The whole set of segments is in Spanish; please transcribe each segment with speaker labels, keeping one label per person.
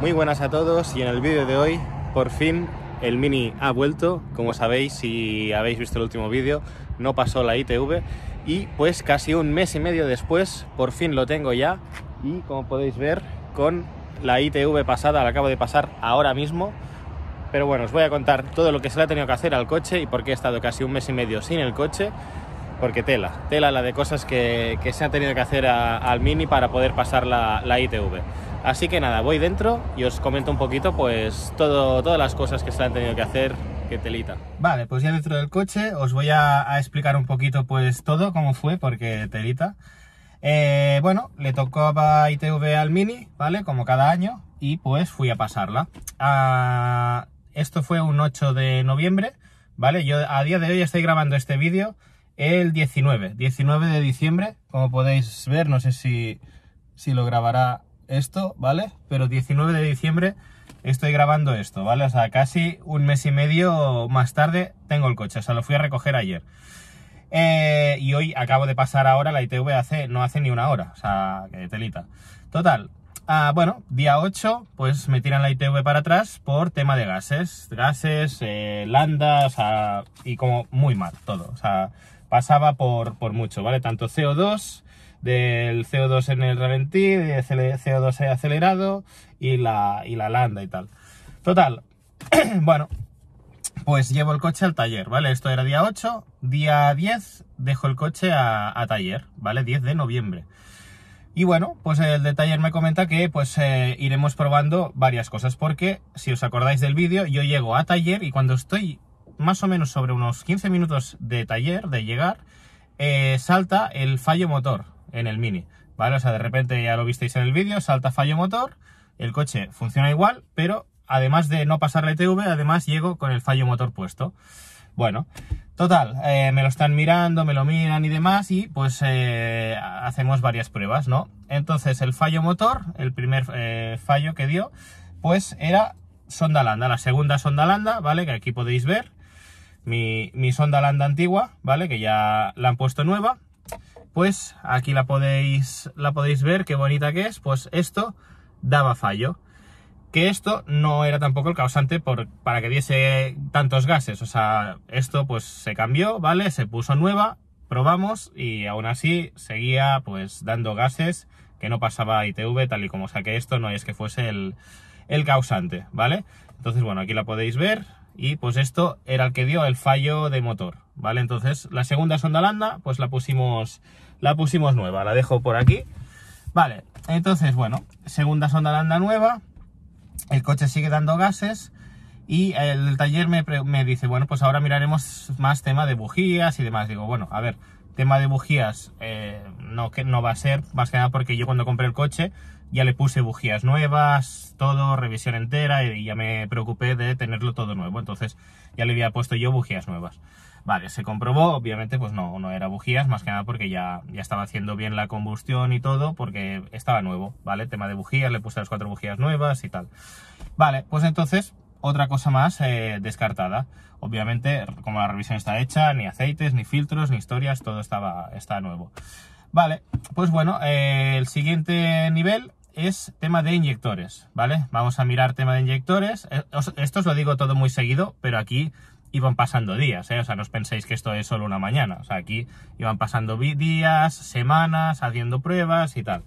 Speaker 1: Muy buenas a todos y en el vídeo de hoy, por fin, el Mini ha vuelto. Como sabéis, si habéis visto el último vídeo, no pasó la ITV y pues casi un mes y medio después, por fin lo tengo ya y como podéis ver, con la ITV pasada, la acabo de pasar ahora mismo. Pero bueno, os voy a contar todo lo que se le ha tenido que hacer al coche y por qué he estado casi un mes y medio sin el coche porque tela, tela la de cosas que, se han tenido que hacer al Mini para poder pasar la, ITV. Así que nada, voy dentro y os comento un poquito pues todo, todas las cosas que se han tenido que hacer, que telita. Vale, pues ya dentro del coche os voy a, explicar un poquito pues todo, cómo fue, porque telita. Eh, bueno, le tocó ITV al Mini, ¿vale? Como cada año, y pues fui a pasarla. Ah, esto fue un 8 de noviembre, ¿vale? Yo a día de hoy estoy grabando este vídeo el 19, 19 de diciembre, como podéis ver, no sé si, lo grabará esto, ¿vale? Pero 19 de diciembre estoy grabando esto, ¿vale? O sea, casi un mes y medio más tarde tengo el coche, o sea, lo fui a recoger ayer. Eh, y hoy acabo de pasar ahora la ITV hace, no hace ni una hora, o sea, que telita. Total, ah, bueno, día 8, pues me tiran la ITV para atrás por tema de gases, gases, eh, landas, o sea, y como muy mal todo, o sea, pasaba por, por mucho, ¿vale? Tanto CO2, del CO2 en el ralentí, del CO2 acelerado y la, y la landa y tal. Total, bueno, pues llevo el coche al taller, ¿vale? Esto era día 8, día 10 dejo el coche a, taller, ¿vale? 10 de noviembre. Y bueno, pues el de taller me comenta que pues eh, iremos probando varias cosas, porque si os acordáis del vídeo, yo llego a taller y cuando estoy más o menos sobre unos 15 minutos de taller, de llegar, eh, salta el fallo motor en el Mini. ¿Vale? O sea, de repente ya lo visteis en el vídeo, salta fallo motor, el coche funciona igual, pero además de no pasar la ITV, e además llego con el fallo motor puesto. Bueno, total, eh, me lo están mirando, me lo miran y demás, y pues eh, hacemos varias pruebas, ¿no? Entonces, el fallo motor, el primer fallo que dio, pues era sonda landa, la segunda sonda landa, ¿vale? Que aquí podéis ver, mi, Sonda Landa antigua, ¿vale? Que ya la han puesto nueva. Pues aquí la podéis, la podéis ver, qué bonita que es. Pues esto daba fallo. Que esto no era tampoco el causante por, para que diese tantos gases. O sea, esto pues se cambió, ¿vale? Se puso nueva, probamos y aún así seguía pues dando gases que no pasaba ITV tal y como. O sea que esto no es que fuese el, el causante, ¿vale? Entonces, bueno, aquí la podéis ver, y pues esto era el que dio el fallo de motor, ¿vale? Entonces la segunda sonda lambda, pues la pusimos, la pusimos nueva, la dejo por aquí. Vale, entonces bueno, segunda sonda lambda nueva, el coche sigue dando gases y el taller me, dice, bueno, pues ahora miraremos más tema de bujías y demás. Digo, bueno, a ver, tema de bujías eh, no, que no va a ser, más que nada porque yo cuando compré el coche ya le puse bujías nuevas, todo, revisión entera y ya me preocupé de tenerlo todo nuevo. Entonces ya le había puesto yo bujías nuevas. Vale, se comprobó, obviamente pues no, no era bujías, más que nada porque ya, ya estaba haciendo bien la combustión y todo, porque estaba nuevo, ¿vale? Tema de bujías, le puse las cuatro bujías nuevas y tal. Vale, pues entonces otra cosa más eh, descartada. Obviamente, como la revisión está hecha, ni aceites, ni filtros, ni historias, todo estaba, está nuevo. Vale, pues bueno, eh, el siguiente nivel es tema de inyectores, ¿vale? Vamos a mirar tema de inyectores. Eh, esto os lo digo todo muy seguido, pero aquí iban pasando días, ¿eh? O sea, no os penséis que esto es solo una mañana. O sea, aquí iban pasando días, semanas, haciendo pruebas y tal.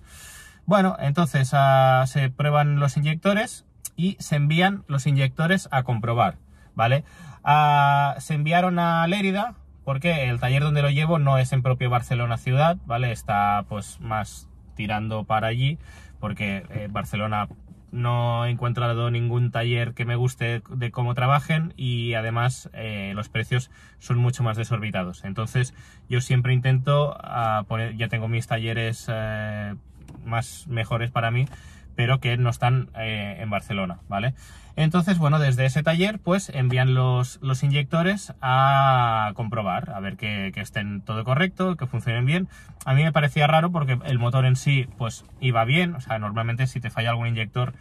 Speaker 1: Bueno, entonces ah, se prueban los inyectores y se envían los inyectores a comprobar, ¿vale? Ah, se enviaron a Lérida porque el taller donde lo llevo no es en propio Barcelona ciudad, ¿vale? Está pues más tirando para allí porque en eh, Barcelona no he encontrado ningún taller que me guste de cómo trabajen y además eh, los precios son mucho más desorbitados. Entonces yo siempre intento ah, ya tengo mis talleres eh, más mejores para mí, pero que no están eh, en Barcelona, ¿vale? Entonces, bueno, desde ese taller, pues envían los, los inyectores a comprobar, a ver que, que, estén todo correcto, que funcionen bien. A mí me parecía raro porque el motor en sí, pues iba bien, o sea, normalmente si te falla algún inyector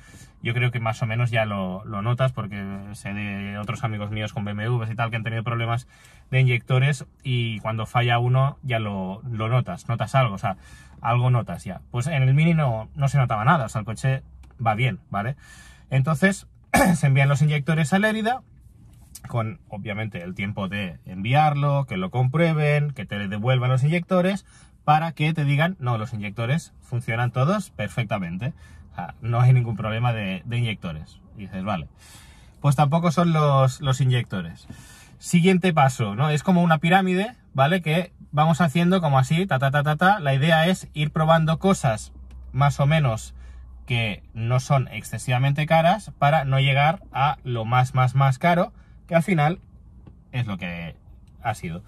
Speaker 1: yo creo que más o menos ya lo, notas porque sé de otros amigos míos con BMWs y tal que han tenido problemas de inyectores y cuando falla uno ya lo, notas, notas algo, o sea, algo notas ya. Pues en el Mini no, se notaba nada, o sea, el coche va bien, ¿vale? Entonces se envían los inyectores a Lérida con obviamente el tiempo de enviarlo, que lo comprueben, que te devuelvan los inyectores para que te digan, no, los inyectores funcionan todos perfectamente no hay ningún problema de, inyectores. dices, vale. Pues tampoco son los, los inyectores. Siguiente paso, ¿no? Es como una pirámide, ¿vale? Que vamos haciendo como así, ta, ta, ta, ta, ta. La idea es ir probando cosas más o menos que no son excesivamente caras para no llegar a lo más, más, más caro, que al final es lo que ha sido.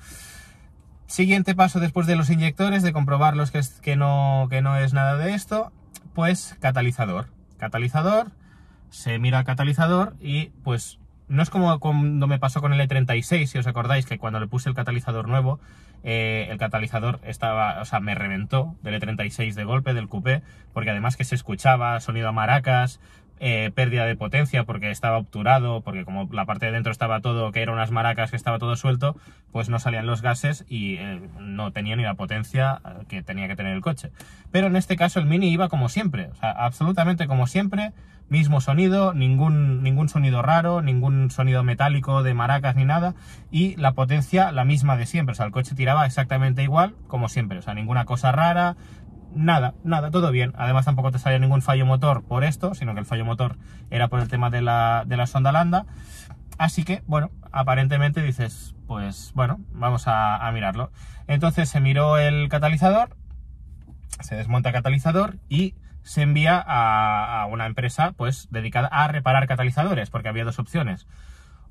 Speaker 1: Siguiente paso después de los inyectores, de comprobarlos que, que, no, que no es nada de esto, pues catalizador. Catalizador, se mira catalizador y pues no es como cuando me pasó con el E36, si os acordáis, que cuando le puse el catalizador nuevo, eh, el catalizador estaba, o sea, me reventó del E36 de golpe, del coupé, porque además que se escuchaba sonido a maracas, eh, pérdida de potencia porque estaba obturado, porque como la parte de dentro estaba todo, que eran unas maracas, que estaba todo suelto, pues no salían los gases y eh, no tenía ni la potencia eh, que tenía que tener el coche. Pero en este caso el Mini iba como siempre, o sea, absolutamente como siempre, mismo sonido, ningún, ningún sonido raro, ningún sonido metálico de maracas ni nada, y la potencia la misma de siempre, o sea, el coche tiraba exactamente igual como siempre, o sea, ninguna cosa rara, nada, nada, todo bien. Además tampoco te salió ningún fallo motor por esto, sino que el fallo motor era por el tema de la, de la sonda lambda. Así que, bueno, aparentemente dices, pues bueno, vamos a, mirarlo. Entonces se miró el catalizador, se desmonta el catalizador y se envía a, a, una empresa pues dedicada a reparar catalizadores, porque había dos opciones.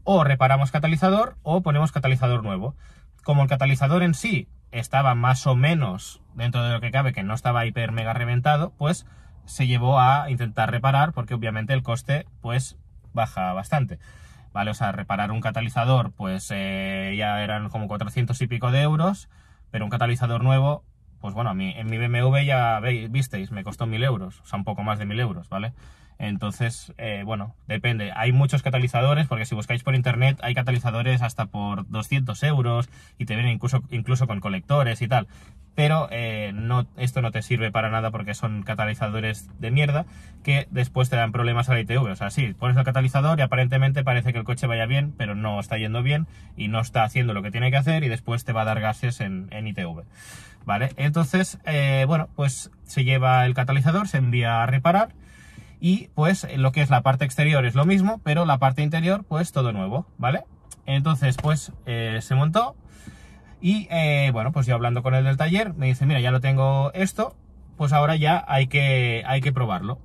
Speaker 1: O reparamos catalizador o ponemos catalizador nuevo. Como el catalizador en sí estaba más o menos dentro de lo que cabe, que no estaba hiper mega reventado, pues se llevó a intentar reparar porque obviamente el coste pues baja bastante. ¿Vale? O sea, reparar un catalizador pues eh, ya eran como 400 y pico de euros, pero un catalizador nuevo, pues bueno, a mí, en mi BMW ya veis, visteis, me costó 1000 euros, o sea, un poco más de 1000 euros, ¿vale? Entonces, eh, bueno, depende. Hay muchos catalizadores, porque si buscáis por internet hay catalizadores hasta por 200 euros y te vienen incluso, incluso con colectores y tal. Pero eh, esto no te sirve para nada porque son catalizadores de mierda que después te dan problemas la ITV. O sea, sí, pones el catalizador y aparentemente parece que el coche vaya bien, pero no está yendo bien y no está haciendo lo que tiene que hacer y después te va a dar gases en, ITV. ¿Vale? Entonces, eh, bueno, pues se lleva el catalizador, se envía a reparar y pues lo que es la parte exterior es lo mismo, pero la parte interior pues todo nuevo, ¿vale? Entonces pues eh, se montó y eh, bueno, pues yo hablando con el del taller me dice, mira, ya lo tengo esto, pues ahora ya hay que, hay que probarlo.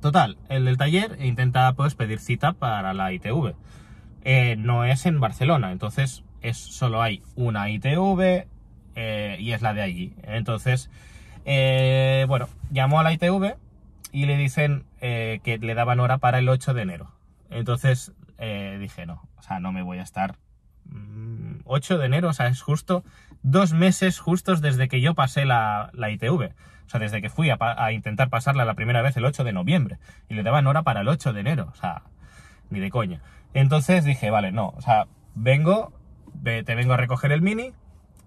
Speaker 1: Total, el del taller intenta pues pedir cita para la ITV. Eh, no es en Barcelona, entonces es, solo hay una ITV y es la de allí. Entonces, bueno, llamó a la ITV y le dicen eh, que le daban hora para el 8 de enero. Entonces eh, dije, no, o sea, no me voy a estar 8 mm, de enero, o sea, es justo dos meses justos desde que yo pasé la, la ITV. O sea, desde que fui a, a, intentar pasarla la primera vez el 8 de noviembre. Y le daban hora para el 8 de enero, o sea, ni de coña. Entonces dije, vale, no, o sea, vengo, te vengo a recoger el mini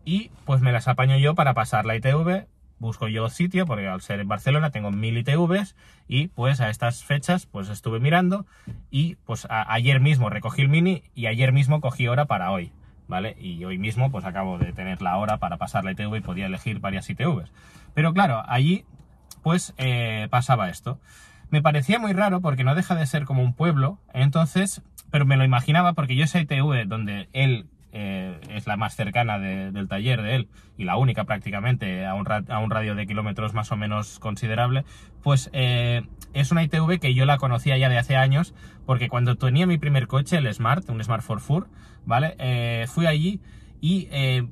Speaker 1: y pues me las apaño yo para pasar la ITV busco yo sitio, porque al ser en Barcelona tengo mil ITVs y pues a estas fechas pues estuve mirando y pues ayer mismo recogí el Mini y ayer mismo cogí hora para hoy, ¿vale? Y hoy mismo pues acabo de tener la hora para pasar la ITV y podía elegir varias ITVs. Pero claro, allí pues eh, pasaba esto. Me parecía muy raro porque no deja de ser como un pueblo, entonces, pero me lo imaginaba porque yo esa ITV donde él eh, es la más cercana del taller de él y la única prácticamente a un, radio de kilómetros más o menos considerable, pues eh, es una ITV que yo la conocía ya de hace años porque cuando tenía mi primer coche, el Smart, un Smart For ¿vale? Eh, fui allí y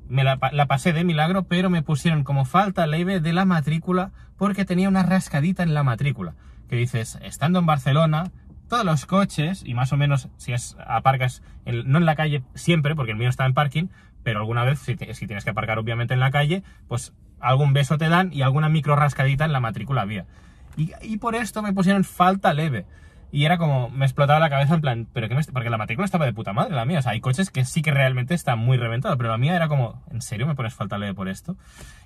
Speaker 1: me la, la, pasé de milagro, pero me pusieron como falta leve de la matrícula porque tenía una rascadita en la matrícula. Que dices, estando en Barcelona, todos los coches, y más o menos si es, aparcas, no en la calle siempre, porque el mío está en parking, pero alguna vez, si, tienes que aparcar obviamente en la calle, pues algún beso te dan y alguna micro rascadita en la matrícula había Y, por esto me pusieron falta leve. Y era como, me explotaba la cabeza en plan, pero que me, porque la matrícula estaba de puta madre, la mía. O sea, hay coches que sí que realmente están muy reventados, pero la mía era como, ¿en serio me pones falta leve por esto?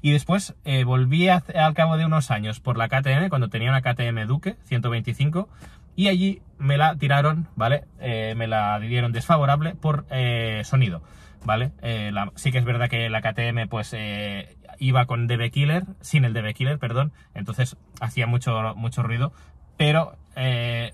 Speaker 1: Y después eh, volví al cabo de unos años por la KTM, cuando tenía una KTM Duque 125, y allí me la tiraron, ¿vale? Eh, me la dieron desfavorable por eh, sonido, ¿vale? Eh, sí que es verdad que la KTM pues iba con DB Killer, sin el DB Killer, perdón, entonces hacía mucho, mucho ruido, pero,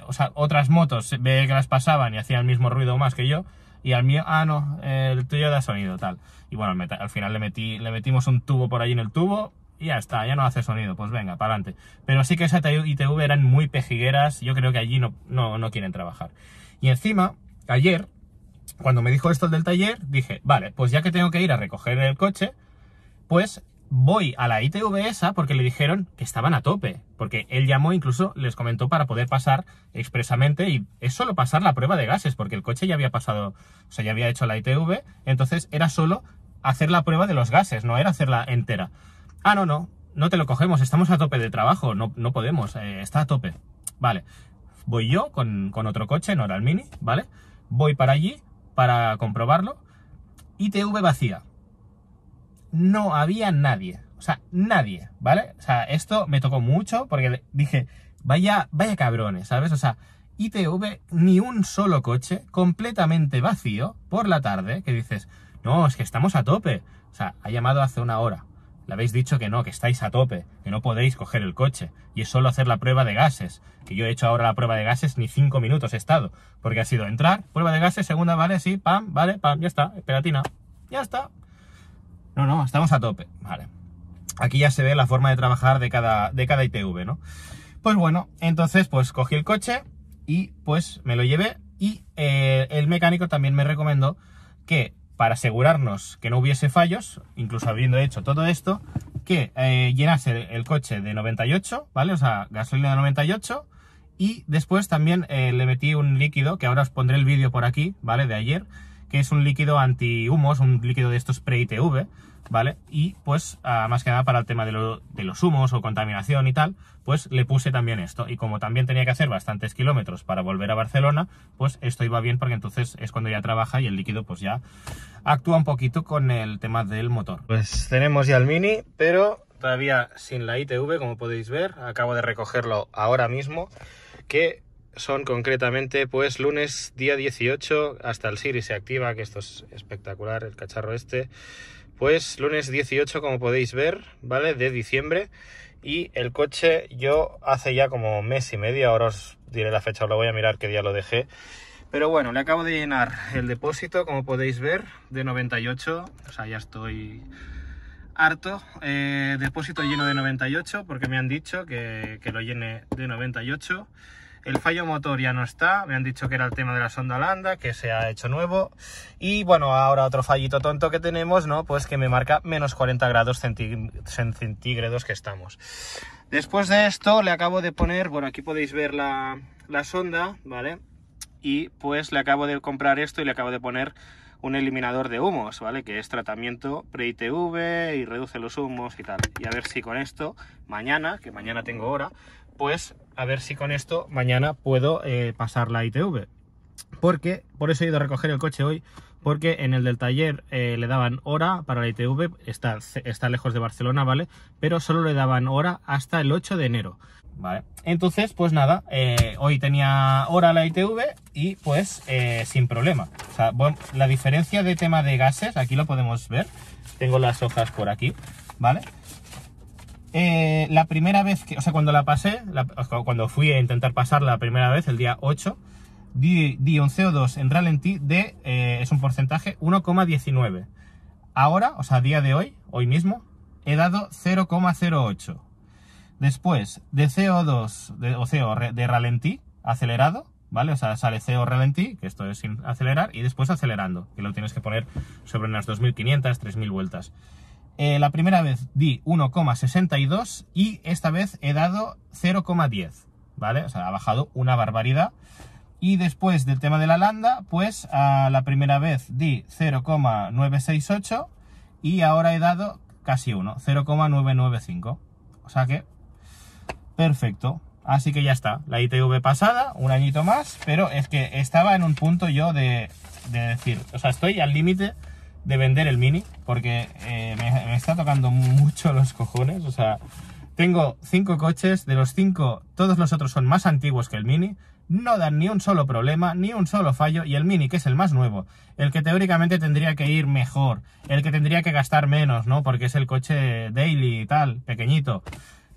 Speaker 1: o sea, otras motos ve que las pasaban y hacían el mismo ruido más que yo, y al mío, ah, no, el tuyo da sonido, tal. Y bueno, al final le, metí, le metimos un tubo por ahí en el tubo, y ya está, ya no hace sonido, pues venga, para adelante. Pero sí que esa ITV eran muy pejigueras, yo creo que allí no, no, no quieren trabajar. Y encima, ayer, cuando me dijo esto del taller, dije, vale, pues ya que tengo que ir a recoger el coche, pues voy a la ITV esa porque le dijeron que estaban a tope, porque él llamó, incluso les comentó para poder pasar expresamente y es solo pasar la prueba de gases, porque el coche ya había pasado, o sea, ya había hecho la ITV, entonces era solo hacer la prueba de los gases, no era hacerla entera. Ah, no, no, no te lo cogemos, estamos a tope de trabajo, no, podemos, eh, está a tope. Vale, voy yo con, otro coche, no era el Mini, ¿vale? Voy para allí para comprobarlo. ITV vacía. No había nadie, o sea, nadie, ¿vale? O sea, esto me tocó mucho porque dije, vaya, vaya cabrones, ¿sabes? O sea, ITV, ni un solo coche, completamente vacío por la tarde, que dices, no, es que estamos a tope. O sea, ha llamado hace una hora, habéis dicho que no, que estáis a tope, que no podéis coger el coche. Y es solo hacer la prueba de gases. Que yo he hecho ahora la prueba de gases, ni cinco minutos he estado. Porque ha sido entrar, prueba de gases, segunda, vale, sí, pam, vale, pam, ya está, pegatina. Ya está. No, no, estamos a tope. Vale. Aquí ya se ve la forma de trabajar de cada, de cada ITV, ¿no? Pues bueno, entonces pues cogí el coche y pues me lo llevé y eh, el mecánico también me recomendó que para asegurarnos que no hubiese fallos, incluso habiendo hecho todo esto, que eh, llenase el coche de 98, ¿vale? O sea, gasolina de 98. Y después también eh, le metí un líquido, que ahora os pondré el vídeo por aquí, ¿vale? De ayer, que es un líquido antihumos, un líquido de estos pre-ITV, ¿vale? Y pues, ah, más que nada para el tema de, de, los humos o contaminación y tal, pues le puse también esto. Y como también tenía que hacer bastantes kilómetros para volver a Barcelona, pues esto iba bien porque entonces es cuando ya trabaja y el líquido pues ya actúa un poquito con el tema del motor. Pues tenemos ya el Mini, pero todavía sin la ITV, como podéis ver. Acabo de recogerlo ahora mismo, que son concretamente pues lunes día 18 hasta el Siri se activa, que esto es espectacular, el cacharro este. Pues lunes 18, como podéis ver, ¿vale? De diciembre. Y el coche yo hace ya como mes y medio, ahora os diré la fecha, os lo voy a mirar qué día lo dejé. Pero bueno, le acabo de llenar el depósito, como podéis ver, de 98. O sea, ya estoy harto. Eh, depósito lleno de 98, porque me han dicho que, que lo llene de 98. El fallo motor ya no está, me han dicho que era el tema de la sonda Landa, que se ha hecho nuevo. Y bueno, ahora otro fallito tonto que tenemos, ¿no? Pues que me marca menos 40 grados centígrados que estamos. Después de esto le acabo de poner, bueno, aquí podéis ver la, la sonda, ¿vale? Y pues le acabo de comprar esto y le acabo de poner un eliminador de humos, ¿vale? Que es tratamiento pre-ITV y reduce los humos y tal. Y a ver si con esto, mañana, que mañana tengo hora, pues a ver si con esto mañana puedo eh, pasar la ITV. Porque, por eso he ido a recoger el coche hoy, porque en el del taller eh, le daban hora para la ITV, está, lejos de Barcelona, ¿vale? Pero solo le daban hora hasta el 8 de enero. Vale. Entonces, pues nada, eh, hoy tenía hora la ITV y pues sin problema. O sea, bueno, la diferencia de tema de gases, aquí lo podemos ver. Tengo las hojas por aquí, ¿vale? Eh, la primera vez que, o sea, cuando la pasé, cuando fui a intentar pasar la primera vez, el día 8, di, un CO2 en ralentí de, eh, es un porcentaje, 1,19. Ahora, o sea, día de hoy, hoy mismo, he dado 0,08. Después, de CO2, de, o CO de ralentí, acelerado, ¿vale? O sea, sale CO ralentí, que esto es sin acelerar, y después acelerando, que lo tienes que poner sobre unas 2.500, 3.000 vueltas. Eh, la primera vez di 1,62 y esta vez he dado 0,10, ¿vale? O sea, ha bajado una barbaridad. Y después del tema de la landa, pues a la primera vez di 0,968 y ahora he dado casi 1, 0,995. O sea que, perfecto. Así que ya está, la ITV pasada, un añito más, pero es que estaba en un punto yo de, de decir, o sea, estoy al límite de vender el Mini, porque eh, me, está tocando mucho los cojones. O sea, tengo cinco coches, de los cinco, todos los otros son más antiguos que el Mini, no dan ni un solo problema, ni un solo fallo, y el Mini, que es el más nuevo, el que teóricamente tendría que ir mejor, el que tendría que gastar menos, ¿no? Porque es el coche daily y tal, pequeñito.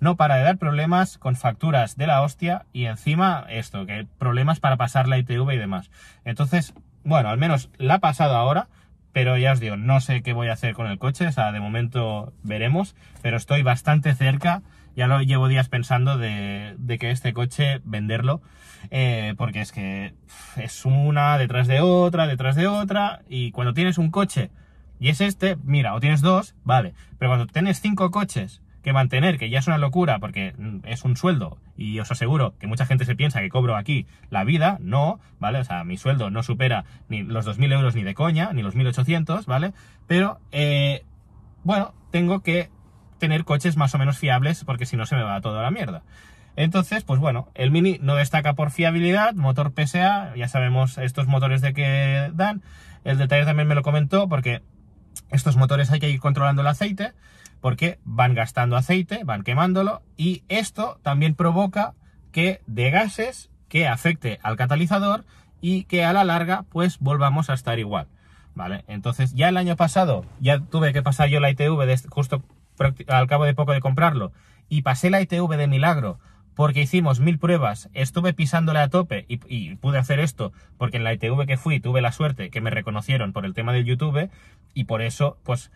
Speaker 1: No para de dar problemas con facturas de la hostia y encima esto, que problemas para pasar la ITV y demás. Entonces, bueno, al menos la ha pasado ahora, pero ya os digo, no sé qué voy a hacer con el coche, o sea, de momento veremos, pero estoy bastante cerca, ya lo llevo días pensando de, que este coche venderlo, eh, porque es que es una detrás de otra, detrás de otra, y cuando tienes un coche y es este, mira, o tienes dos, vale, pero cuando tienes cinco coches que mantener, que ya es una locura porque es un sueldo y os aseguro que mucha gente se piensa que cobro aquí la vida, no, ¿vale? O sea, mi sueldo no supera ni los 2.000 euros ni de coña, ni los 1.800, ¿vale? Pero, eh, bueno, tengo que tener coches más o menos fiables porque si no se me va toda la mierda. Entonces, pues bueno, el Mini no destaca por fiabilidad, motor PSA, ya sabemos estos motores de que dan. El detalle también me lo comentó porque estos motores hay que ir controlando el aceite porque van gastando aceite, van quemándolo y esto también provoca que de gases que afecte al catalizador y que a la larga pues volvamos a estar igual. ¿Vale? Entonces ya el año pasado ya tuve que pasar yo la ITV justo al cabo de poco de comprarlo y pasé la ITV de milagro porque hicimos mil pruebas, estuve pisándole a tope y, y, pude hacer esto porque en la ITV que fui tuve la suerte que me reconocieron por el tema del YouTube y por eso pues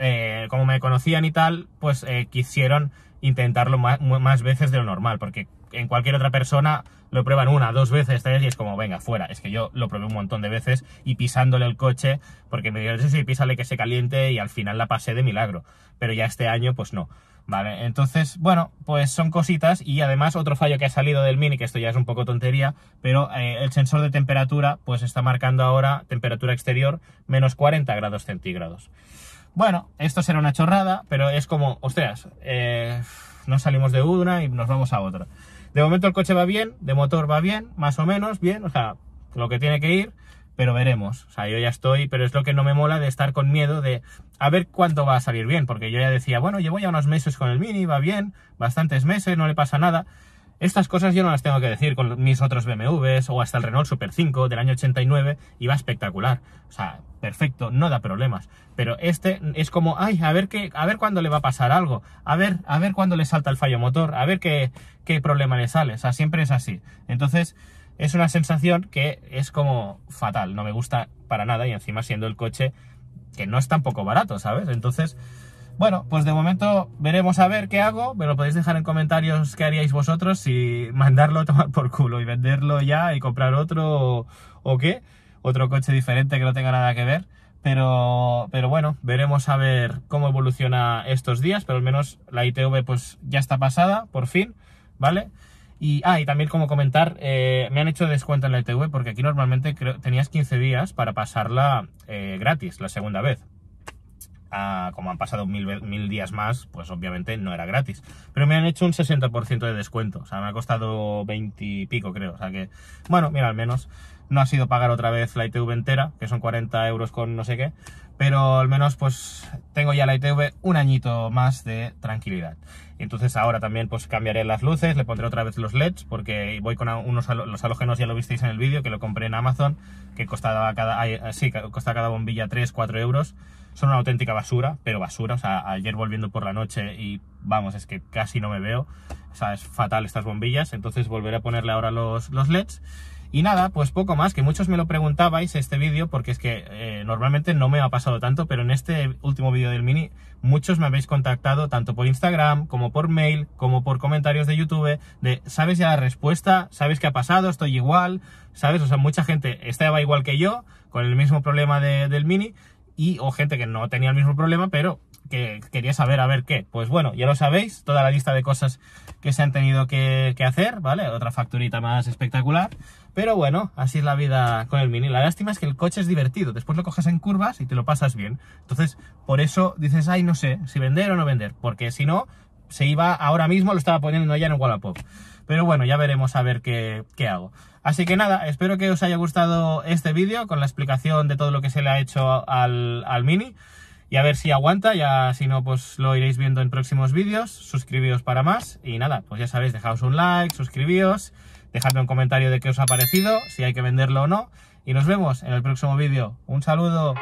Speaker 1: eh, como me conocían y tal, pues eh, quisieron intentarlo más, veces de lo normal, porque en cualquier otra persona lo prueban una, dos veces, tres y es como, venga, fuera. Es que yo lo probé un montón de veces y pisándole el coche, porque me dijeron, sí, sí, písale que se caliente y al final la pasé de milagro. Pero ya este año, pues no. Vale, entonces, bueno, pues son cositas y además otro fallo que ha salido del Mini, que esto ya es un poco tontería, pero eh, el sensor de temperatura pues está marcando ahora temperatura exterior menos 40 grados centígrados. Bueno, esto será una chorrada, pero es como, ostras, eh, nos salimos de una y nos vamos a otra. De momento el coche va bien, de motor va bien, más o menos bien, o sea, lo que tiene que ir, pero veremos. O sea, yo ya estoy, pero es lo que no me mola de estar con miedo de a ver cuánto va a salir bien, porque yo ya decía, bueno, llevo ya unos meses con el Mini, va bien, bastantes meses, no le pasa nada. Estas cosas yo no las tengo que decir con mis otros BMWs o hasta el Renault Super 5 del año 89 iba espectacular. O sea, perfecto, no da problemas. Pero este es como, ay, a ver qué, a ver cuándo le va a pasar algo, a ver, a ver cuándo le salta el fallo motor, a ver qué, qué problema le sale. O sea, siempre es así. Entonces, es una sensación que es como fatal, no me gusta para nada y encima siendo el coche que no es tan poco barato, ¿sabes? Entonces, bueno, pues de momento veremos a ver qué hago. Me lo podéis dejar en comentarios qué haríais vosotros, si mandarlo a tomar por culo y venderlo ya y comprar otro o, qué. Otro coche diferente que no tenga nada que ver. Pero, pero, bueno, veremos a ver cómo evoluciona estos días, pero al menos la ITV pues ya está pasada, por fin, ¿vale? Y, ah, y también como comentar, eh, me han hecho descuento en la ITV porque aquí normalmente tenías 15 días para pasarla eh, gratis la segunda vez como han pasado mil, días más, pues obviamente no era gratis. Pero me han hecho un 60% de descuento. O sea, me ha costado 20 y pico, creo. O sea que, bueno, mira, al menos no ha sido pagar otra vez la ITV entera, que son 40 euros con no sé qué. Pero al menos, pues tengo ya la ITV un añito más de tranquilidad. Entonces ahora también pues cambiaré las luces, le pondré otra vez los LEDs, porque voy con unos los halógenos, ya lo visteis en el vídeo, que lo compré en Amazon, que costaba cada, sí, costaba cada bombilla 3, 4 euros son una auténtica basura, pero basura. O sea, ayer volviendo por la noche y vamos, es que casi no me veo. O sea, es fatal estas bombillas. Entonces volveré a ponerle ahora los, LEDs. Y nada, pues poco más, que muchos me lo preguntabais este vídeo, porque es que eh, normalmente no me ha pasado tanto, pero en este último vídeo del mini muchos me habéis contactado tanto por Instagram, como por mail, como por comentarios de YouTube, de sabes ya la respuesta, sabes qué ha pasado, estoy igual, sabes, o sea, mucha gente estaba igual que yo, con el mismo problema del mini, y o gente que no tenía el mismo problema, pero que quería saber a ver qué. Pues bueno, ya lo sabéis, toda la lista de cosas que se han tenido que, hacer, ¿vale? Otra facturita más espectacular. Pero bueno, así es la vida con el Mini. La lástima es que el coche es divertido, después lo coges en curvas y te lo pasas bien. Entonces, por eso dices, ay, no sé si vender o no vender, porque si no, se iba ahora mismo, lo estaba poniendo ya en Wallapop. Pero bueno, ya veremos a ver qué, qué hago. Así que nada, espero que os haya gustado este vídeo con la explicación de todo lo que se le ha hecho al, Mini y a ver si aguanta, ya si no pues lo iréis viendo en próximos vídeos, suscribíos para más y nada, pues ya sabéis, dejaos un like, suscribíos, dejadme un comentario de qué os ha parecido, si hay que venderlo o no y nos vemos en el próximo vídeo. Un saludo.